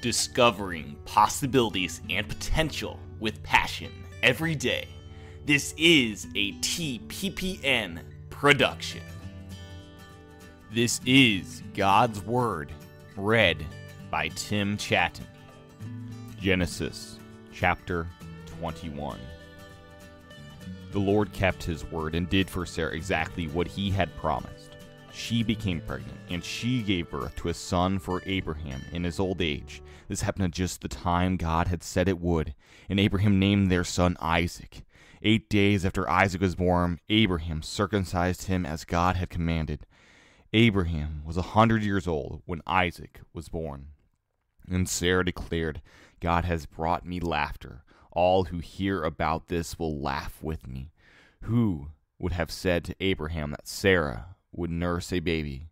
discovering possibilities and potential with passion every day. This is a TPPN production. This is God's Word, read by Tim Chatton. Genesis chapter 21. The Lord kept his word and did for Sarah exactly what he had promised she became pregnant, and she gave birth to a son for Abraham in his old age. This happened at just the time God had said it would, and Abraham named their son Isaac. Eight days after Isaac was born, Abraham circumcised him as God had commanded. Abraham was a hundred years old when Isaac was born. And Sarah declared, God has brought me laughter. All who hear about this will laugh with me. Who would have said to Abraham that Sarah would nurse a baby,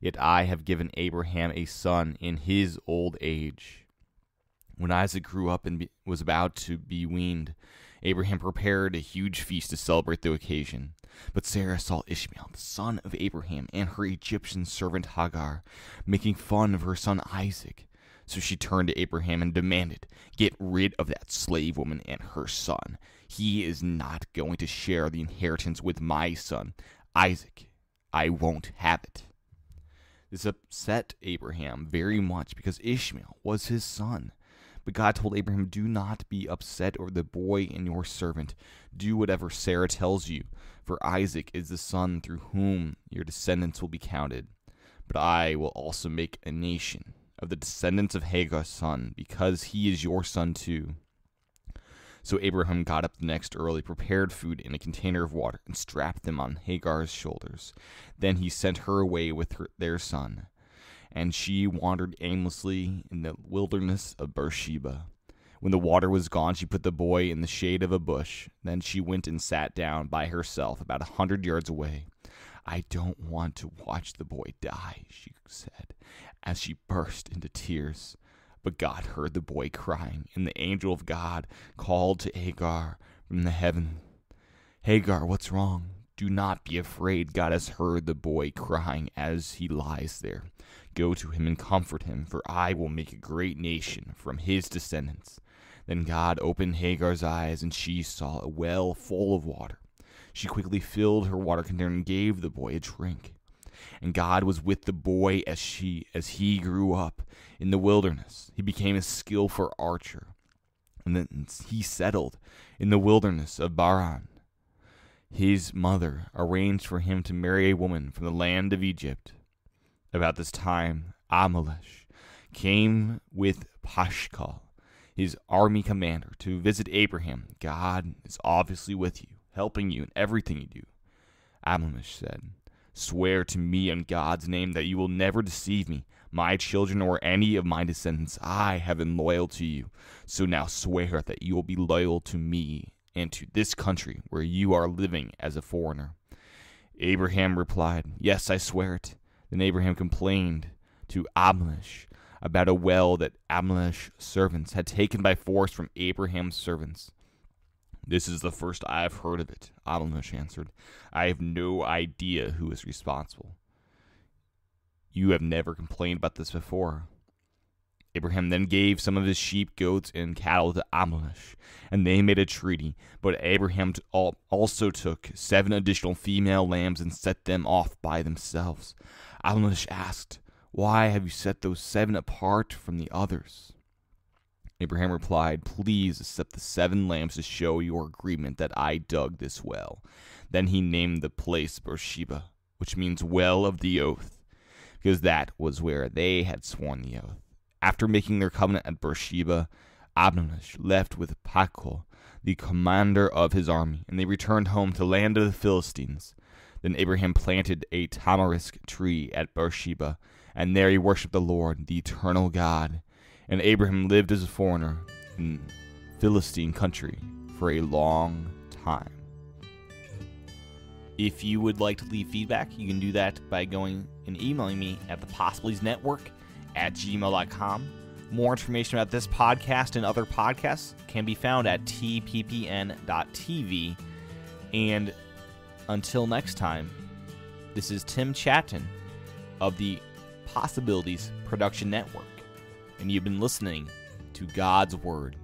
yet I have given Abraham a son in his old age. When Isaac grew up and be, was about to be weaned, Abraham prepared a huge feast to celebrate the occasion. But Sarah saw Ishmael, the son of Abraham, and her Egyptian servant Hagar, making fun of her son Isaac. So she turned to Abraham and demanded, Get rid of that slave woman and her son. He is not going to share the inheritance with my son, Isaac. I won't have it. This upset Abraham very much because Ishmael was his son. But God told Abraham, Do not be upset over the boy and your servant. Do whatever Sarah tells you, for Isaac is the son through whom your descendants will be counted. But I will also make a nation of the descendants of Hagar's son, because he is your son too. So Abraham got up the next early, prepared food in a container of water, and strapped them on Hagar's shoulders. Then he sent her away with her, their son. And she wandered aimlessly in the wilderness of Beersheba. When the water was gone, she put the boy in the shade of a bush. Then she went and sat down by herself about a hundred yards away. I don't want to watch the boy die, she said, as she burst into tears. But God heard the boy crying, and the angel of God called to Hagar from the heaven Hagar, what's wrong? Do not be afraid. God has heard the boy crying as he lies there. Go to him and comfort him, for I will make a great nation from his descendants. Then God opened Hagar's eyes, and she saw a well full of water. She quickly filled her water container and gave the boy a drink and God was with the boy as she as he grew up in the wilderness. He became a skillful archer, and then he settled in the wilderness of Baran. His mother arranged for him to marry a woman from the land of Egypt. About this time, Amalesh came with Pashkal, his army commander, to visit Abraham. God is obviously with you, helping you in everything you do. Amalesh said, Swear to me in God's name that you will never deceive me, my children, or any of my descendants. I have been loyal to you. So now swear that you will be loyal to me and to this country where you are living as a foreigner. Abraham replied, Yes, I swear it. Then Abraham complained to Ablish about a well that Ablish's servants had taken by force from Abraham's servants. This is the first I've heard of it, Adelnush answered. I have no idea who is responsible. You have never complained about this before. Abraham then gave some of his sheep, goats, and cattle to Amalek, and they made a treaty. But Abraham also took seven additional female lambs and set them off by themselves. Amalek asked, Why have you set those seven apart from the others? Abraham replied, Please accept the seven lambs to show your agreement that I dug this well. Then he named the place Beersheba, which means well of the oath, because that was where they had sworn the oath. After making their covenant at Beersheba, Abinosh left with Pachol, the commander of his army, and they returned home to the land of the Philistines. Then Abraham planted a tamarisk tree at Beersheba, and there he worshipped the Lord, the eternal God. And Abraham lived as a foreigner in Philistine country for a long time. If you would like to leave feedback, you can do that by going and emailing me at the Possibilities Network at gmail.com. More information about this podcast and other podcasts can be found at tppn.tv. And until next time, this is Tim Chatton of the Possibilities Production Network and you've been listening to God's Word.